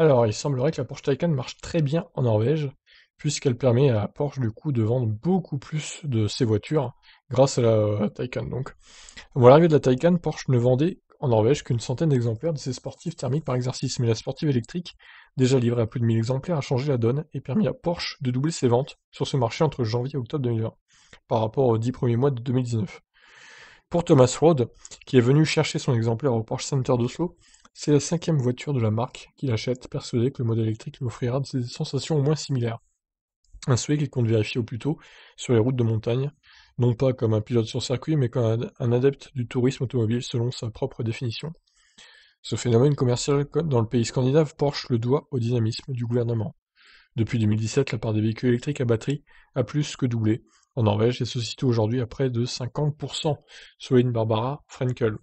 Alors, il semblerait que la Porsche Taycan marche très bien en Norvège, puisqu'elle permet à Porsche du coup de vendre beaucoup plus de ses voitures grâce à la Taycan. Donc, avant l'arrivée de la Taycan, Porsche ne vendait en Norvège qu'une centaine d'exemplaires de ses sportifs thermiques par exercice, mais la sportive électrique, déjà livrée à plus de 1000 exemplaires, a changé la donne et permis à Porsche de doubler ses ventes sur ce marché entre janvier et octobre 2020 par rapport aux 10 premiers mois de 2019. Pour Thomas Rode, qui est venu chercher son exemplaire au Porsche Center d'Oslo, c'est la cinquième voiture de la marque qu'il achète, persuadé que le modèle électrique lui offrira des sensations au moins similaires. Un souhait qu'il compte vérifier au plus tôt sur les routes de montagne, non pas comme un pilote sur circuit, mais comme un adepte du tourisme automobile selon sa propre définition. Ce phénomène commercial dans le pays scandinave porche le doigt au dynamisme du gouvernement. Depuis 2017, la part des véhicules électriques à batterie a plus que doublé en Norvège et se situe aujourd'hui à près de 50%, souligne Barbara Frenkel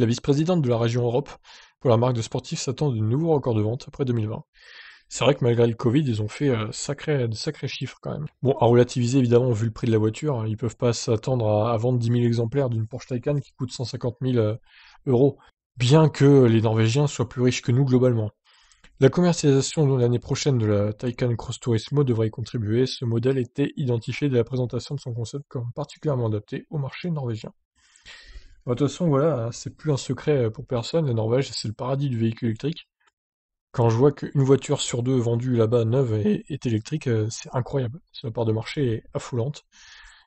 la vice-présidente de la région Europe pour la marque de sportifs s'attend de nouveaux records de vente après 2020. C'est vrai que malgré le Covid, ils ont fait euh, sacré, de sacrés chiffres quand même. Bon, à relativiser évidemment vu le prix de la voiture, ils hein, ils peuvent pas s'attendre à, vendre 10 000 exemplaires d'une Porsche Taycan qui coûte 150 000 euh, euros, bien que les Norvégiens soient plus riches que nous globalement. La commercialisation l'année prochaine de la Taycan Cross Turismo devrait y contribuer. Ce modèle était identifié dès la présentation de son concept comme particulièrement adapté au marché norvégien. Bah, de toute façon, voilà, c'est plus un secret euh, pour personne. La Norvège, c'est le paradis du véhicule électrique. Quand je vois qu'une voiture sur deux vendue là-bas neuve est, électrique, euh, c'est incroyable. La part de marché est affolante.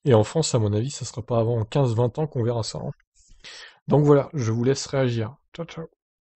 Et en France, à mon avis, ça sera pas avant 15-20 ans qu'on verra ça. Hein. Donc voilà, je vous laisse réagir. Ciao, ciao.